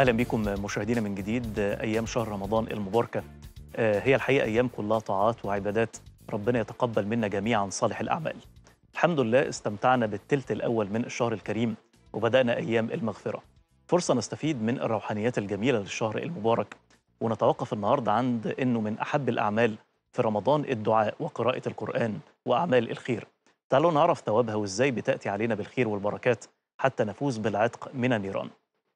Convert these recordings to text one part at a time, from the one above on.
اهلا بكم مشاهدينا من جديد ايام شهر رمضان المباركه آه، هي الحقيقه ايام كلها طاعات وعبادات ربنا يتقبل منا جميعا صالح الاعمال الحمد لله استمتعنا بالثلث الاول من الشهر الكريم وبدانا ايام المغفره فرصه نستفيد من الروحانيات الجميله للشهر المبارك ونتوقف النهارده عند انه من احب الاعمال في رمضان الدعاء وقراءه القران واعمال الخير تعالوا نعرف ثوابها وازاي بتاتي علينا بالخير والبركات حتى نفوز بالعتق من النيران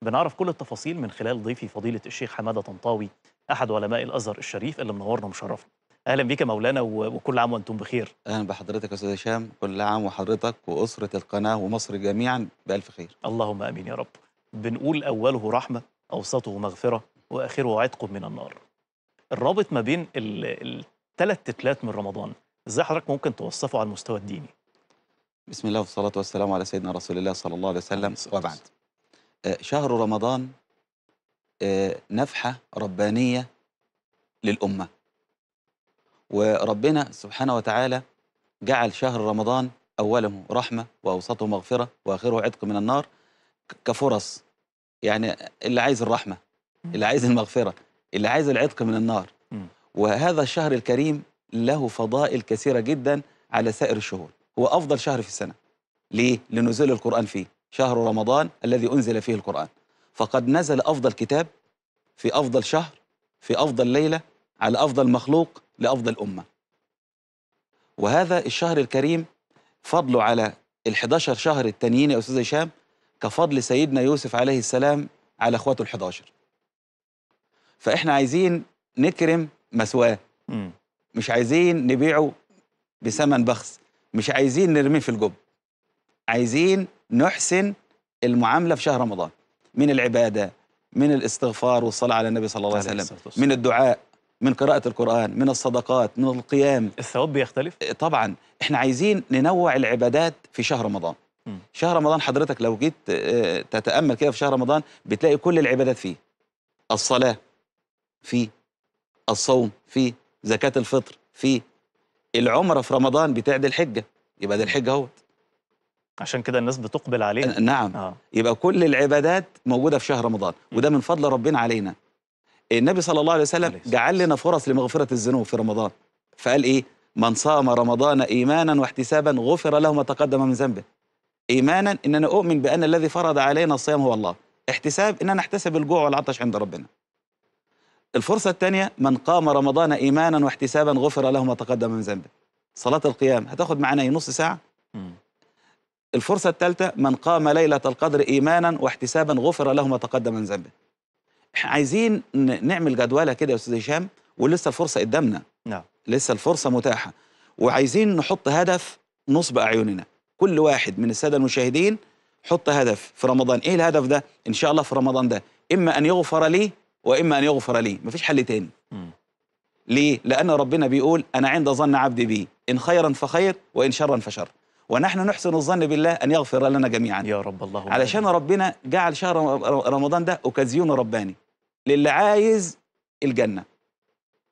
بنعرف كل التفاصيل من خلال ضيفي فضيلة الشيخ حمادة طنطاوي أحد علماء الأزهر الشريف اللي منورنا ومشرفنا أهلا بيك يا مولانا وكل عام وأنتم بخير أهلا بحضرتك يا أستاذ هشام كل عام وحضرتك وأسرة القناة ومصر جميعا بألف خير اللهم آمين يا رب بنقول أوله رحمة أوسطه مغفرة وآخره عتق من النار الرابط ما بين الثلاث تتلات من رمضان ازاي حضرتك ممكن توصفه على المستوى الديني بسم الله والصلاة والسلام على سيدنا رسول الله صلى الله عليه وسلم وبعد آه، شهر رمضان آه، نفحة ربانية للأمة وربنا سبحانه وتعالى جعل شهر رمضان أوله رحمة وأوسطه مغفرة وآخره عتق من النار كفرص يعني اللي عايز الرحمة اللي عايز المغفرة اللي عايز العتق من النار وهذا الشهر الكريم له فضائل كثيرة جدا على سائر الشهور هو أفضل شهر في السنة ليه؟ لنزول القرآن فيه شهر رمضان الذي أنزل فيه القرآن فقد نزل أفضل كتاب في أفضل شهر في أفضل ليلة على أفضل مخلوق لأفضل أمة وهذا الشهر الكريم فضله على ال11 شهر التانيين يا أستاذ هشام كفضل سيدنا يوسف عليه السلام على إخواته ال11 فإحنا عايزين نكرم مثواه مش عايزين نبيعه بثمن بخس مش عايزين نرميه في الجب عايزين نحسن المعامله في شهر رمضان من العباده من الاستغفار والصلاه على النبي صلى الله عليه وسلم من الدعاء من قراءه القران من الصدقات من القيام الثواب بيختلف إيه، طبعا احنا عايزين ننوع العبادات في شهر رمضان شهر رمضان حضرتك لو جيت آه، تتامل كده في شهر رمضان بتلاقي كل العبادات فيه الصلاه فيه الصوم فيه زكاه الفطر فيه العمره في رمضان بتعدل الحجه يبقى ده الحجه اهوت عشان كده الناس بتقبل عليه نعم آه. يبقى كل العبادات موجوده في شهر رمضان وده من فضل ربنا علينا النبي صلى الله عليه وسلم جعل لنا فرص لمغفره الذنوب في رمضان فقال ايه من صام رمضان ايمانا واحتسابا غفر له ما تقدم من ذنبه ايمانا ان انا اؤمن بان الذي فرض علينا الصيام هو الله احتساب ان انا احتسب الجوع والعطش عند ربنا الفرصة الثانية من قام رمضان إيمانا واحتسابا غفر له ما تقدم من ذنبه صلاة القيام هتاخد معانا نص ساعة الفرصة الثالثة من قام ليلة القدر إيمانا واحتسابا غفر له ما تقدم من ذنبه احنا عايزين نعمل جدولة كده يا أستاذ هشام ولسه الفرصة قدامنا نعم لسه الفرصة متاحة وعايزين نحط هدف نصب أعيننا كل واحد من السادة المشاهدين حط هدف في رمضان إيه الهدف ده؟ إن شاء الله في رمضان ده إما أن يغفر لي وإما أن يغفر لي مفيش حل تاني ليه؟ لأن ربنا بيقول أنا عند ظن عبدي بي إن خيرا فخير وإن شرا فشر ونحن نحسن الظن بالله أن يغفر لنا جميعا يا رب الله علشان ربنا جعل شهر رمضان ده أوكازيون رباني للي عايز الجنة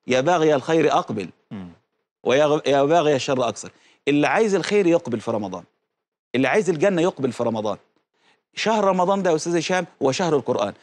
يا باغي الخير أقبل ويا باغي الشر أكثر اللي عايز الخير يقبل في رمضان اللي عايز الجنة يقبل في رمضان شهر رمضان ده يا أستاذ هشام هو شهر القرآن